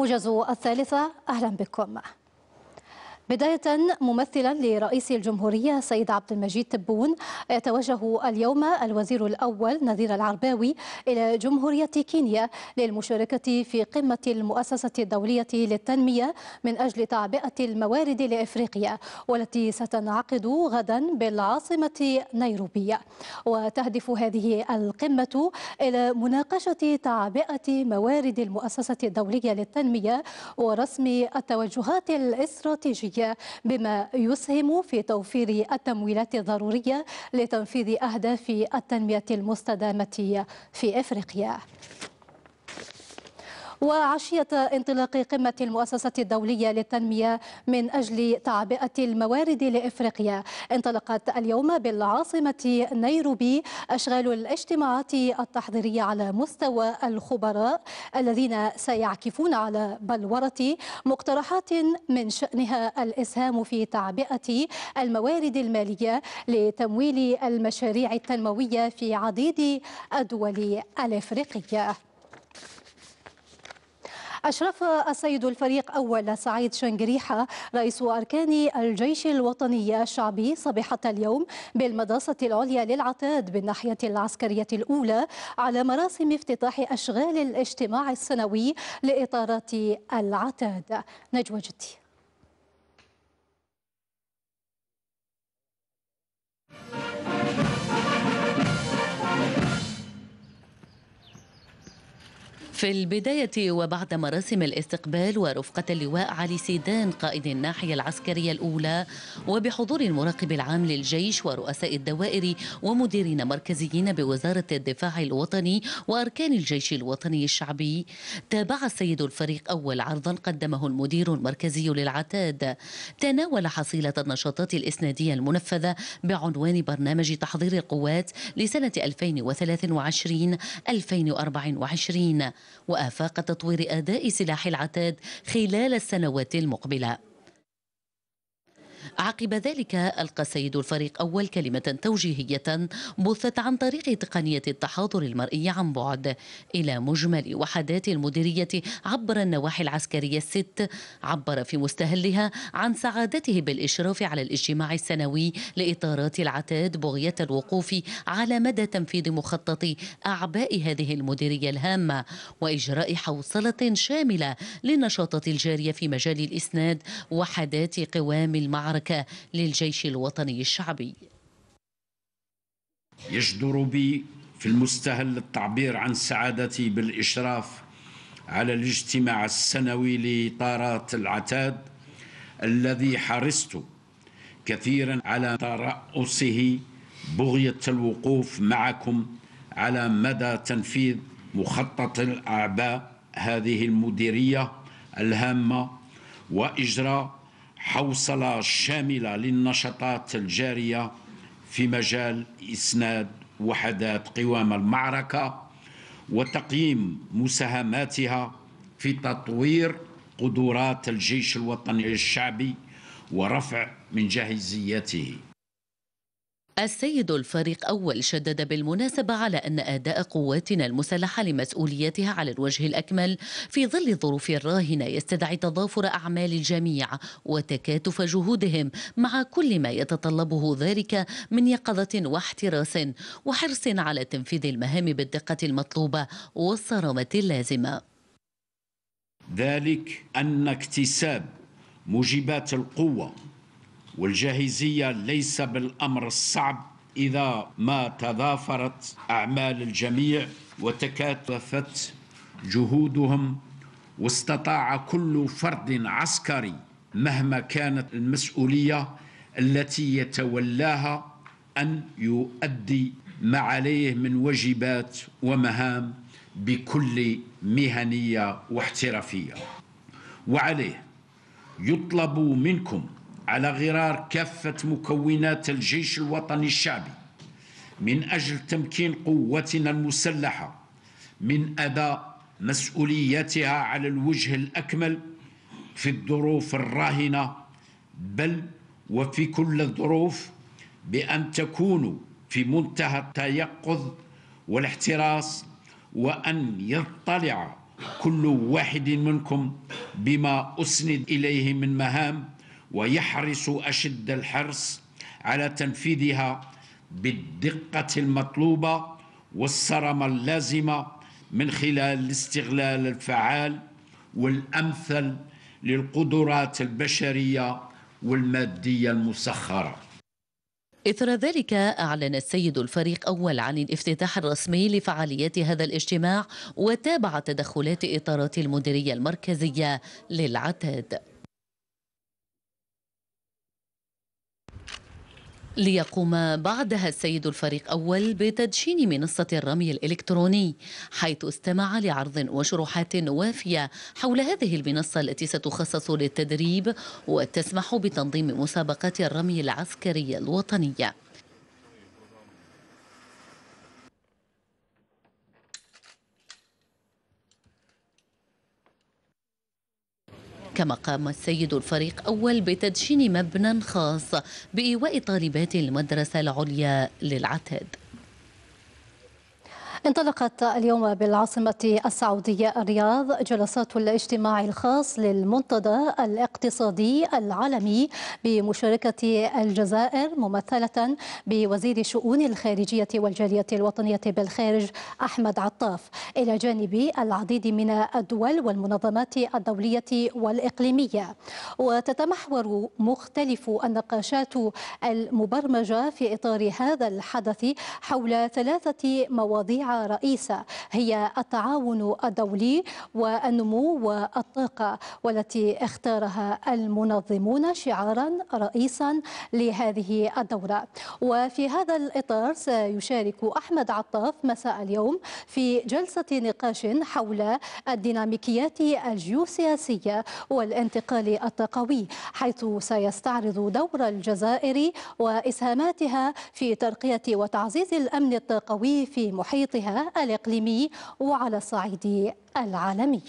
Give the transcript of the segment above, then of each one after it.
موجز الثالثة أهلا بكم بداية ممثلا لرئيس الجمهورية السيد عبد المجيد تبون يتوجه اليوم الوزير الأول نذير العرباوي إلى جمهورية كينيا للمشاركة في قمة المؤسسة الدولية للتنمية من أجل تعبئة الموارد لإفريقيا والتي ستنعقد غدا بالعاصمة نيروبية وتهدف هذه القمة إلى مناقشة تعبئة موارد المؤسسة الدولية للتنمية ورسم التوجهات الاستراتيجية الأمريكية بما يسهم في توفير التمويلات الضرورية لتنفيذ أهداف التنمية المستدامة في إفريقيا وعشية انطلاق قمة المؤسسة الدولية للتنمية من أجل تعبئة الموارد لإفريقيا انطلقت اليوم بالعاصمة نيروبي أشغال الاجتماعات التحضيرية على مستوى الخبراء الذين سيعكفون على بلورة مقترحات من شأنها الإسهام في تعبئة الموارد المالية لتمويل المشاريع التنموية في عديد الدول الإفريقية أشرف السيد الفريق أول سعيد شنجريحة رئيس أركان الجيش الوطني الشعبي صبيحة اليوم بالمدرسة العليا للعتاد بالناحية العسكرية الأولى على مراسم افتتاح أشغال الاجتماع السنوي لإطارات العتاد نجوى جدي في البداية وبعد مراسم الاستقبال ورفقة اللواء علي سيدان قائد الناحية العسكرية الأولى وبحضور المراقب العام للجيش ورؤساء الدوائر ومديرين مركزيين بوزارة الدفاع الوطني وأركان الجيش الوطني الشعبي تابع السيد الفريق أول عرضا قدمه المدير المركزي للعتاد تناول حصيلة النشاطات الإسنادية المنفذة بعنوان برنامج تحضير القوات لسنة 2023 2024 وآفاق تطوير أداء سلاح العتاد خلال السنوات المقبله عقب ذلك ألقى سيد الفريق أول كلمة توجيهية بثت عن طريق تقنية التحاضر المرئي عن بعد إلى مجمل وحدات المديرية عبر النواحي العسكرية الست عبر في مستهلها عن سعادته بالإشراف على الاجتماع السنوي لإطارات العتاد بغية الوقوف على مدى تنفيذ مخطط أعباء هذه المديرية الهامة وإجراء حوصلة شاملة للنشاطات الجارية في مجال الإسناد وحدات قوام المعركة للجيش الوطني الشعبي يجدر بي في المستهل التعبير عن سعادتي بالإشراف على الاجتماع السنوي لطارات العتاد الذي حرصت كثيرا على ترأسه بغية الوقوف معكم على مدى تنفيذ مخطط الأعباء هذه المديرية الهامة وإجراء حوصله شامله للنشاطات الجاريه في مجال اسناد وحدات قوام المعركه وتقييم مساهماتها في تطوير قدرات الجيش الوطني الشعبي ورفع من جاهزيته السيد الفريق أول شدد بالمناسبة على أن أداء قواتنا المسلحة لمسؤوليتها على الوجه الأكمل في ظل الظروف الراهنة يستدعي تضافر أعمال الجميع وتكاتف جهودهم مع كل ما يتطلبه ذلك من يقظة واحتراس وحرص على تنفيذ المهام بالدقة المطلوبة والصرامة اللازمة ذلك أن اكتساب موجبات القوة والجاهزية ليس بالأمر الصعب إذا ما تضافرت أعمال الجميع وتكاتفت جهودهم واستطاع كل فرد عسكري مهما كانت المسؤولية التي يتولاها أن يؤدي ما عليه من واجبات ومهام بكل مهنية واحترافية وعليه يطلب منكم على غرار كافة مكونات الجيش الوطني الشعبي من أجل تمكين قوتنا المسلحة من أداء مسؤولياتها على الوجه الأكمل في الظروف الراهنة بل وفي كل الظروف بأن تكونوا في منتهى التيقظ والاحتراس وأن يطلع كل واحد منكم بما أسند إليه من مهام ويحرص أشد الحرص على تنفيذها بالدقة المطلوبة والصرمة اللازمة من خلال الاستغلال الفعال والأمثل للقدرات البشرية والمادية المسخرة إثر ذلك أعلن السيد الفريق أول عن الافتتاح الرسمي لفعاليات هذا الاجتماع وتابع تدخلات إطارات المديرية المركزية للعتاد ليقوم بعدها السيد الفريق أول بتدشين منصة الرمي الإلكتروني حيث استمع لعرض وشروحات وافية حول هذه المنصة التي ستخصص للتدريب وتسمح بتنظيم مسابقات الرمي العسكري الوطنية كما قام السيد الفريق أول بتدشين مبنى خاص بإيواء طالبات المدرسة العليا للعتاد انطلقت اليوم بالعاصمة السعودية الرياض جلسات الاجتماع الخاص للمنتدى الاقتصادي العالمي بمشاركة الجزائر ممثلة بوزير شؤون الخارجية والجالية الوطنية بالخارج أحمد عطاف إلى جانب العديد من الدول والمنظمات الدولية والإقليمية وتتمحور مختلف النقاشات المبرمجة في إطار هذا الحدث حول ثلاثة مواضيع رئيسة هي التعاون الدولي والنمو والطاقة والتي اختارها المنظمون شعارا رئيسا لهذه الدورة وفي هذا الإطار سيشارك أحمد عطاف مساء اليوم في جلسة نقاش حول الديناميكيات الجيوسياسية والانتقال الطاقوي حيث سيستعرض دور الجزائر وإسهاماتها في ترقية وتعزيز الأمن الطاقوي في محيطها تطبيقها الإقليمي وعلى الصعيد العالمي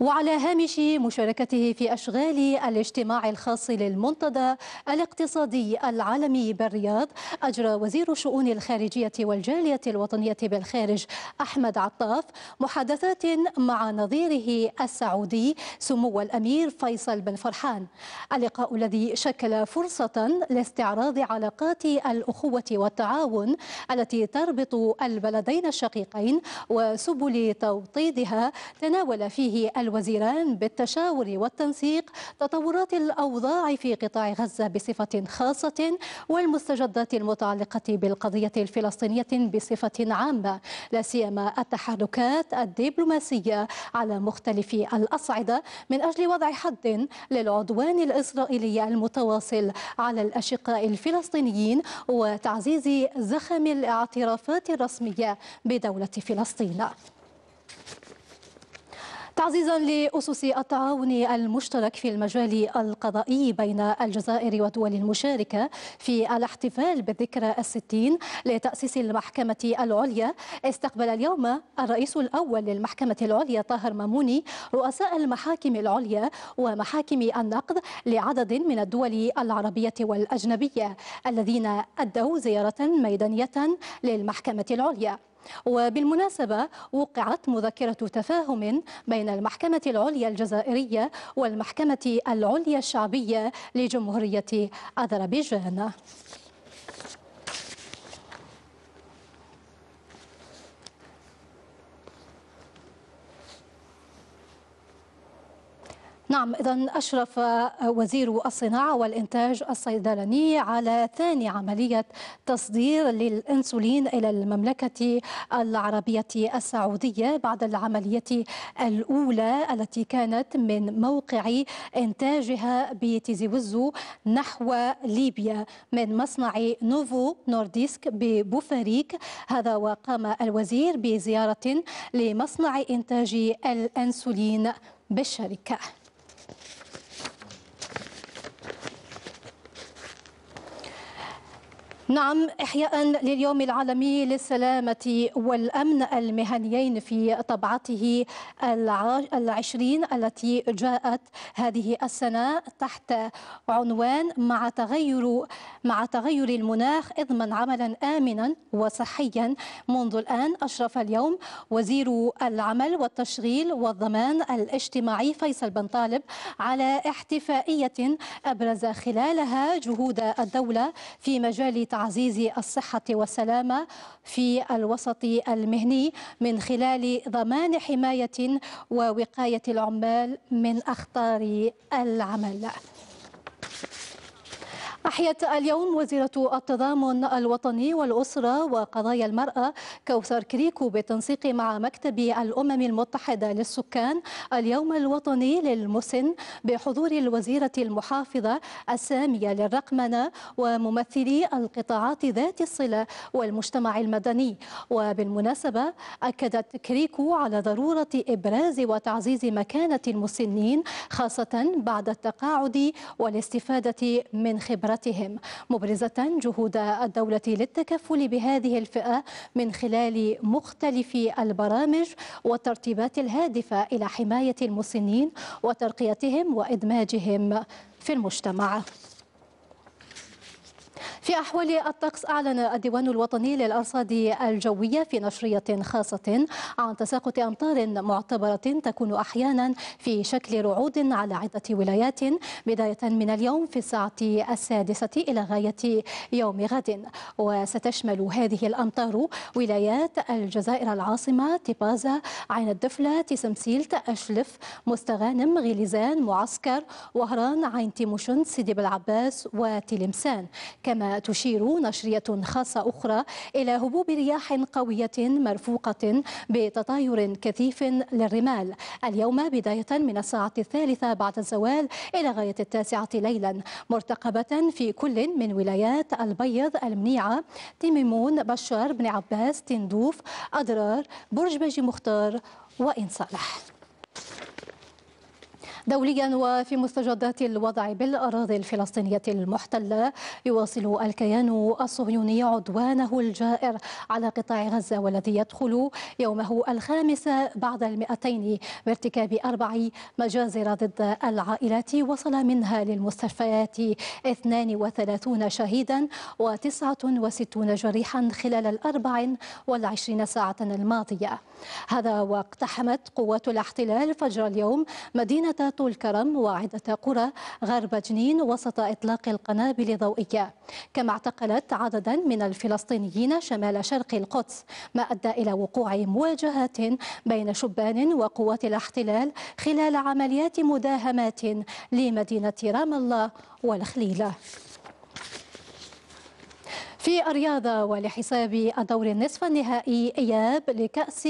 وعلى هامش مشاركته في أشغال الاجتماع الخاص للمنتدى الاقتصادي العالمي بالرياض أجرى وزير شؤون الخارجية والجالية الوطنية بالخارج أحمد عطاف محادثات مع نظيره السعودي سمو الأمير فيصل بن فرحان اللقاء الذي شكل فرصة لاستعراض علاقات الأخوة والتعاون التي تربط البلدين الشقيقين وسبل توطيدها تناول فيه الوزيران بالتشاور والتنسيق تطورات الأوضاع في قطاع غزة بصفة خاصة والمستجدات المتعلقة بالقضية الفلسطينية بصفة عامة لا سيما التحركات الدبلوماسية على مختلف الأصعدة من أجل وضع حد للعدوان الإسرائيلي المتواصل على الأشقاء الفلسطينيين وتعزيز زخم الاعترافات الرسمية بدولة فلسطين تعزيزا لأسس التعاون المشترك في المجال القضائي بين الجزائر والدول المشاركة في الاحتفال بالذكرى الستين لتأسيس المحكمة العليا استقبل اليوم الرئيس الأول للمحكمة العليا طاهر ماموني رؤساء المحاكم العليا ومحاكم النقد لعدد من الدول العربية والأجنبية الذين أدوا زيارة ميدانية للمحكمة العليا وبالمناسبة وقعت مذكرة تفاهم بين المحكمة العليا الجزائرية والمحكمة العليا الشعبية لجمهورية أذربيجان نعم إذا أشرف وزير الصناعة والإنتاج الصيدلاني على ثاني عملية تصدير للأنسولين إلى المملكة العربية السعودية بعد العملية الأولى التي كانت من موقع إنتاجها بتيزي وزو نحو ليبيا من مصنع نوفو نورديسك ببوفاريك هذا وقام الوزير بزيارة لمصنع إنتاج الأنسولين بالشركة نعم إحياء لليوم العالمي للسلامة والأمن المهنيين في طبعته العشرين التي جاءت هذه السنة تحت عنوان مع تغير مع تغير المناخ اضمن عملا آمنا وصحيا منذ الآن أشرف اليوم وزير العمل والتشغيل والضمان الاجتماعي فيصل بن طالب على احتفائية أبرز خلالها جهود الدولة في مجال تعليم تعزيز الصحة والسلامة في الوسط المهني من خلال ضمان حماية ووقاية العمال من أخطار العمل أحيت اليوم وزيرة التضامن الوطني والأسرة وقضايا المرأة كوثر كريكو بالتنسيق مع مكتب الأمم المتحدة للسكان اليوم الوطني للمسن بحضور الوزيرة المحافظة السامية للرقمنة وممثلي القطاعات ذات الصلة والمجتمع المدني وبالمناسبة أكدت كريكو على ضرورة إبراز وتعزيز مكانة المسنين خاصة بعد التقاعد والاستفادة من خبرات قدراتهم مبرزة جهود الدولة للتكفل بهذه الفئة من خلال مختلف البرامج والترتيبات الهادفة إلى حماية المسنين وترقيتهم وإدماجهم في المجتمع في أحوال الطقس أعلن الديوان الوطني للأرصاد الجوية في نشرية خاصة عن تساقط أمطار معتبرة تكون أحيانا في شكل رعود على عدة ولايات بداية من اليوم في الساعة السادسة إلى غاية يوم غد وستشمل هذه الأمطار ولايات الجزائر العاصمة تيبازا عين الدفلة تسمسيل تأشلف مستغانم غليزان معسكر وهران عين تيموشن سيدي بلعباس وتلمسان كما تشير نشرية خاصة أخرى إلى هبوب رياح قوية مرفوقة بتطاير كثيف للرمال اليوم بداية من الساعة الثالثة بعد الزوال إلى غاية التاسعة ليلا مرتقبة في كل من ولايات البيض المنيعة تميمون بشار بن عباس تندوف أضرار برج باجي مختار وإن صالح دوليا وفي مستجدات الوضع بالأراضي الفلسطينية المحتلة يواصل الكيان الصهيوني عدوانه الجائر على قطاع غزة والذي يدخل يومه الخامس بعد المئتين بارتكاب أربع مجازر ضد العائلات وصل منها للمستشفيات 32 شهيدا و69 جريحا خلال الأربع والعشرين ساعة الماضية هذا واقتحمت قوات الاحتلال فجر اليوم مدينة الكرم وعدة قرى غرب جنين وسط إطلاق القنابل الضوئية كما اعتقلت عددا من الفلسطينيين شمال شرق القدس ما أدى إلى وقوع مواجهات بين شبان وقوات الاحتلال خلال عمليات مداهمات لمدينة رام الله والخليلة في الرياضة ولحساب الدور النصف النهائي إياب لكأس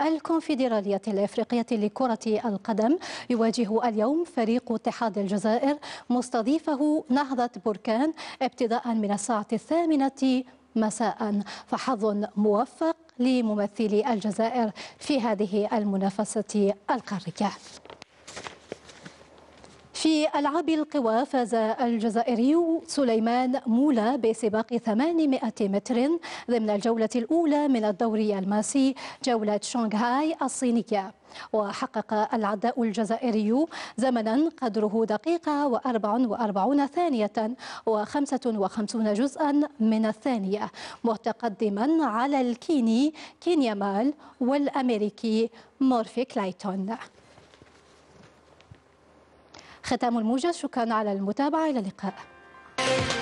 الكونفدرالية الإفريقية لكرة القدم يواجه اليوم فريق اتحاد الجزائر مستضيفه نهضة بركان ابتداء من الساعة الثامنة مساء فحظ موفق لممثلي الجزائر في هذه المنافسة القارية في ألعاب القوى فاز الجزائري سليمان مولا بسباق 800 متر ضمن الجولة الأولى من الدوري الماسي جولة شنغهاي الصينية وحقق العداء الجزائري زمنا قدره دقيقة و44 ثانية و55 جزءا من الثانية متقدما على الكيني كينيامال والأمريكي مورفي كلايتون ختام الموجز شكرا على المتابعة إلى اللقاء